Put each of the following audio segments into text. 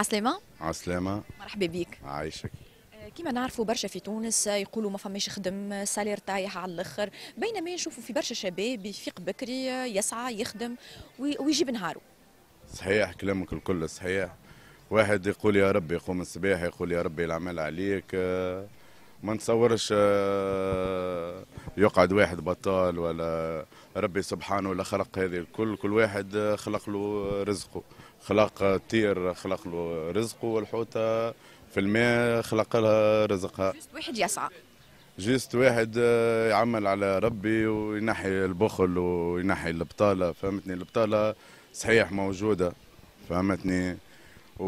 عسلامة عسلامة مرحبا بك عايشك آه، كما نعرفوا برشا في تونس آه، يقولوا ما فماش خدم آه، السالير طايح على الاخر بينما نشوفوا في برشا شباب يفيق بكري يسعى يخدم ويجيب نهاره صحيح كلامك الكل صحيح واحد يقول يا ربي يقوم الصباح يقول يا ربي العمل عليك ما نتصورش يقعد واحد بطال ولا ربي سبحانه ولا خلق هذه الكل كل واحد خلق له رزقه خلق الطير خلق له رزقه والحوتة في الماء خلق لها رزقها جست واحد يسعى جست واحد آه، يعمل على ربي وينحي البخل وينحي البطالة فهمتني البطالة صحيح موجودة فهمتني و...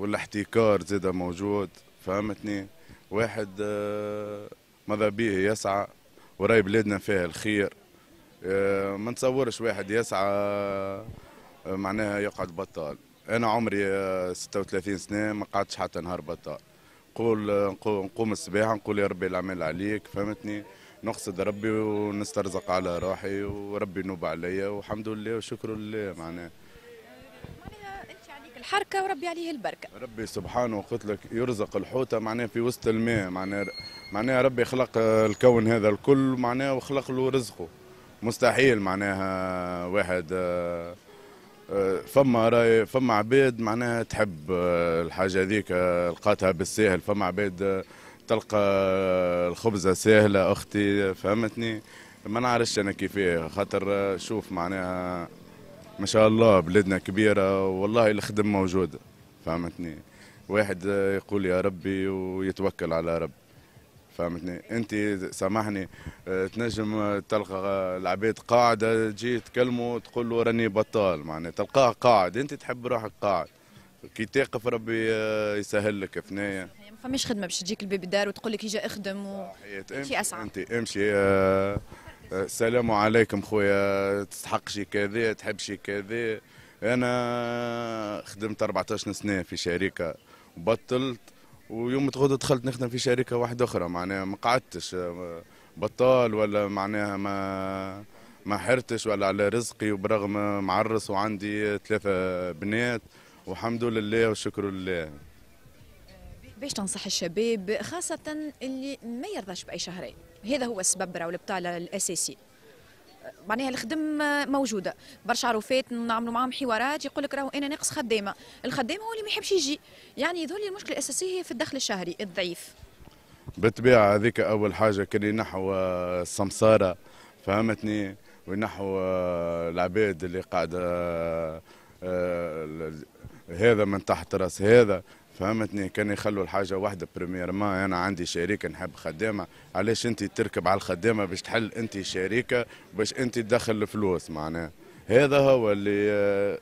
والاحتكار زيدا موجود فهمتني واحد آه، ماذا بيه يسعى وراي بلادنا فيها الخير آه، ما نتصورش واحد يسعى آه، معناها يقعد بطال انا عمري 36 آه، سنه ما قعدتش حتى نهار بطال آه، نقول نقوم الصباح نقول يا ربي العمل عليك فهمتني نقصد ربي ونسترزق على روحي وربي نوب عليا والحمد لله وشكر لله معناها الحركة وربي عليه البركة ربي سبحانه قلت لك يرزق الحوتة معناها في وسط الماء معناها معناها ربي خلق الكون هذا الكل معناها وخلق له رزقه مستحيل معناها واحد فما راي فما عباد معناها تحب آه، الحاجه هذيك آه، لقاتها بالساهل فما عباد آه، تلقى الخبزه سهله اختي فهمتني ما نعرفش انا كيفاه خاطر شوف معناها ما شاء الله بلادنا كبيره والله الخدم موجوده فهمتني واحد يقول يا ربي ويتوكل على ربي فهمتني انت سامحني آه، تنجم تلقى العباد قاعده تجي تكلمه تقول له راني بطال معناها تلقاه قاعد انت تحب روحك قاعد كي تقف ربي آه، يسهل لك فنايا ما فماش خدمه باش تجيك البيبي دار وتقول لك اجا اخدم و امشي اسعى انت امشي آه، السلام عليكم خويا تستحق شي كذا تحب شي كذا انا خدمت 14 سنه في شركه وبطلت ويوم تغدى دخلت نخدم في شركه واحده اخرى معناها ما قعدتش آه، بطال ولا معناها ما ما حرتش ولا على رزقي وبرغم معرس وعندي ثلاثه بنات والحمد لله والشكر لله باش تنصح الشباب خاصة اللي ما يرضاش بأي شهرين هذا هو السبب راه البطالة الاساسيه معناها الخدم موجوده برشا عروفات نعملوا معاهم حوارات يقول لك راهو انا ناقص خدامه الخدام هو اللي ما يحبش يجي يعني يظهر لي المشكله الاساسيه هي في الدخل الشهري الضعيف بالطبيعه هذيك اول حاجه كان نحو السمساره فهمتني ونحو العباد اللي قاعده آه، هذا من تحت راس هذا فهمتني كان يخلوا الحاجه واحده بريمير ما انا عندي شريكه نحب خدامه علاش انت تركب على الخدامه باش تحل انت شريكه باش انت تدخل الفلوس معناها هذا هو اللي آه،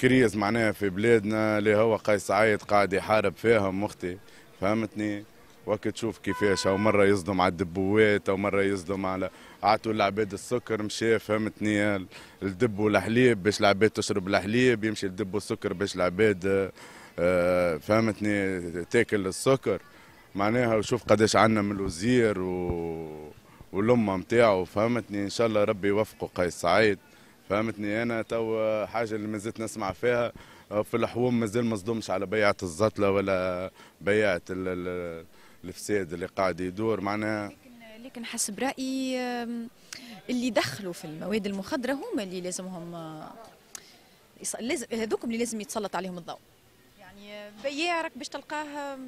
كريز معناها في بلادنا اللي هو قيس سعيد قاعد يحارب فيهم اختي فهمتني وقت تشوف كيفاش او مره يصدم على الدبوات او مره يصدم على عطوا العباد السكر مشى فهمتني الدب والحليب باش العباد تشرب الحليب يمشي الدب والسكر باش العباد آه، آه، فهمتني تاكل السكر معناها وشوف قداش عندنا من الوزير و... والامه نتاعو فهمتني ان شاء الله ربي يوفقه قيس سعيد فهمتني انا تو حاجه اللي مازلت نسمع فيها آه، في الحوم مازال مصدومش على بيعه الزطله ولا بيعه ال... الفساد اللي قاعد يدور معناها لكن حسب رايي اللي دخلوا في المواد المخدره هما اللي لازمهم آه، لازم هذوكم اللي لازم يتسلط عليهم الضوء يعني آه، بياع راك باش تلقاه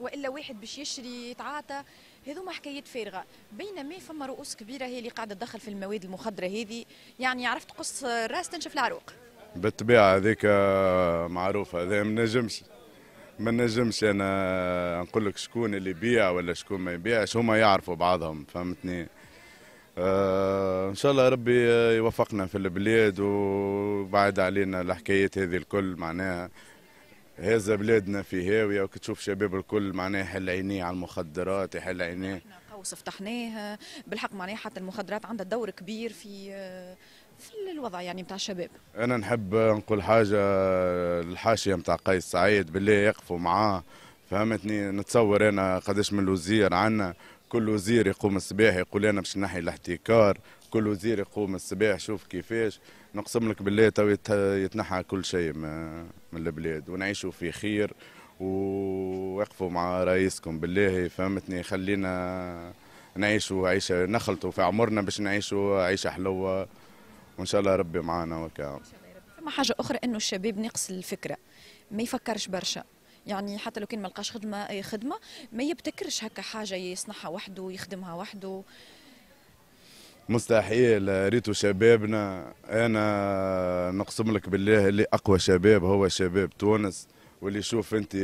والا واحد باش يشري يتعاطى هذوما حكايات فارغه بينما فما رؤوس كبيره هي اللي قاعده تدخل في المواد المخدره هذه يعني عرفت قص الراس آه، تنشف العروق بالطبيعه هذيك معروف هذا ما نجمش ما نجمش انا نقول لك شكون اللي يبيع ولا شكون ما يبيعش هما يعرفوا بعضهم فهمتني آه ان شاء الله ربي يوفقنا في البلاد وبعد علينا الحكايات هذه الكل معناها هذا بلادنا في هاويه وكي تشوف شباب الكل معناها يحل عينيه على المخدرات يحل عينيه قوس فتحناه بالحق معناها حتى المخدرات عندها دور كبير في آه، في الوضع يعني نتاع الشباب انا نحب نقول حاجه الحاشيه نتاع قيس سعيد بالله يقفوا معاه فهمتني نتصور انا قداش من الوزير عندنا كل وزير يقوم الصباح يقول انا باش نحي الاحتكار كل وزير يقوم الصباح شوف كيفاش نقسم لك بالله تو يتنحى كل شيء من البلاد ونعيشوا في خير ووقفوا مع رئيسكم بالله فهمتني خلينا نعيشوا عيشه نخلطوا في عمرنا باش نعيشوا عيشه حلوه وان شاء الله ربي معانا وكا ثم حاجه اخرى انه الشباب نقص الفكره ما يفكرش برشا يعني حتى لو كان ما لقاش خدمه اي خدمه ما يبتكرش هكا حاجه يصنعها وحده يخدمها وحده مستحيل ريتو شبابنا انا نقسم لك بالله اللي اقوى شباب هو شباب تونس واللي شوف انت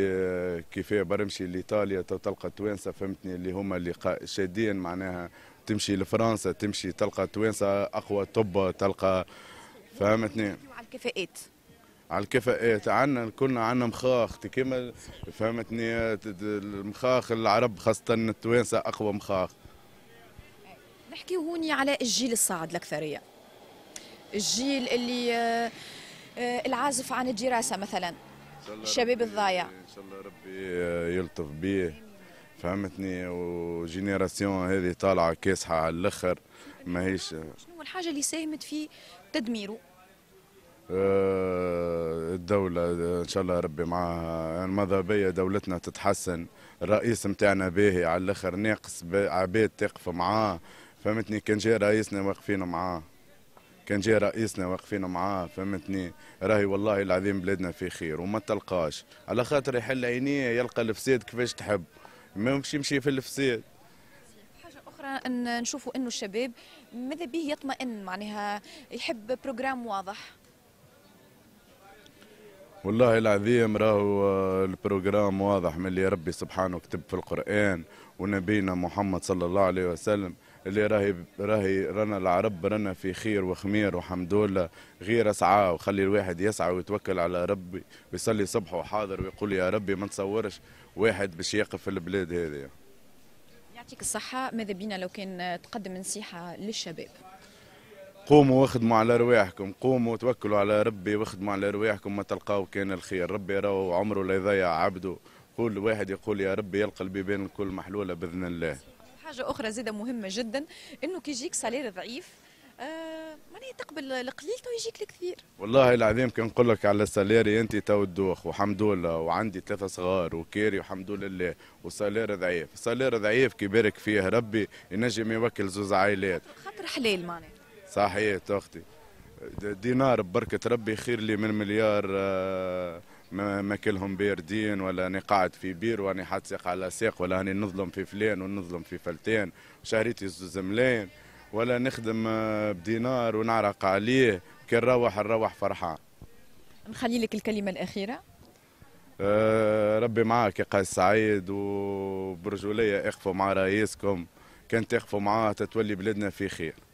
كيف برمشي لايطاليا تلقى توانسه فهمتني اللي هما اللي شادين معناها تمشي لفرنسا تمشي تلقى توانسه اقوى طبه تلقى فهمتني على الكفاءات على الكفاءات عندنا كلنا عندنا مخاخ تكمل فهمتني المخاخ العرب خاصه التوانسه اقوى مخاخ نحكي هوني على الجيل الصاعد الاكثريه الجيل اللي آه، العازف عن الدراسه مثلا الشباب الضايع ان شاء الله ربي يلطف بيه فهمتني وجينيراسيون هذه طالعه كاسحه على الاخر ماهيش شنو الحاجه اللي ساهمت في تدميره؟ آه، الدولة إن شاء الله ربي معاها يعني ماذا بيا دولتنا تتحسن الرئيس متاعنا باهي على الآخر ناقص عباد تقف معاه فهمتني كان جاء رئيسنا واقفين معاه كان جاء رئيسنا واقفين معاه فهمتني راهي والله العظيم بلادنا في خير وما تلقاش على خاطر يحل عينيه يلقى الفساد كيفاش تحب ما يمشي يمشي في الفساد حاجه اخرى ان نشوفوا انه الشباب ماذا به يطمئن معناها يحب بروجرام واضح والله العظيم راهو آه، البروجرام واضح من اللي ربي سبحانه كتب في القران ونبينا محمد صلى الله عليه وسلم اللي راهي راهي رانا العرب رانا في خير وخمير وحمد لله غير اسعى وخلي الواحد يسعى ويتوكل على ربي ويصلي صبحه وحاضر ويقول يا ربي ما نتصورش واحد باش يقف في البلاد هذه يعطيك الصحة ماذا بينا لو كان تقدم نصيحة للشباب قوموا واخدموا على رواحكم قوموا وتوكلوا على ربي واخدموا على رواحكم ما تلقاو كان الخير ربي راهو عمره لا يضيع عبده كل واحد يقول يا ربي يلقى البيبان الكل محلولة بإذن الله حاجه اخرى زاده مهمه جدا انه كي يجيك سالير ضعيف آه معناها تقبل القليل تو يجيك الكثير والله العظيم كي نقول لك على سالاري انت تو الدوخ وحمد لله وعندي ثلاثه صغار وكاري وحمد لله وسالير ضعيف سالير ضعيف كبرك فيه ربي ينجم يوكل زوز عائلات خاطر حلال معناها صحيح اختي دينار ببركه ربي خير لي من مليار آه ماكلهم باردين ولا أنا قاعد في بير وأنا حاط ساق على ساق ولا أنا نظلم في فلان ونظلم في فلتان شهريتي زوز ملايين ولا نخدم آه، بدينار ونعرق عليه كي نروح نروح فرحان نخلي لك الكلمة الأخيرة أه ربي معاك يا قيس سعيد وبرجولية اقفوا مع رئيسكم كان تقفوا معاه تتولي بلادنا في خير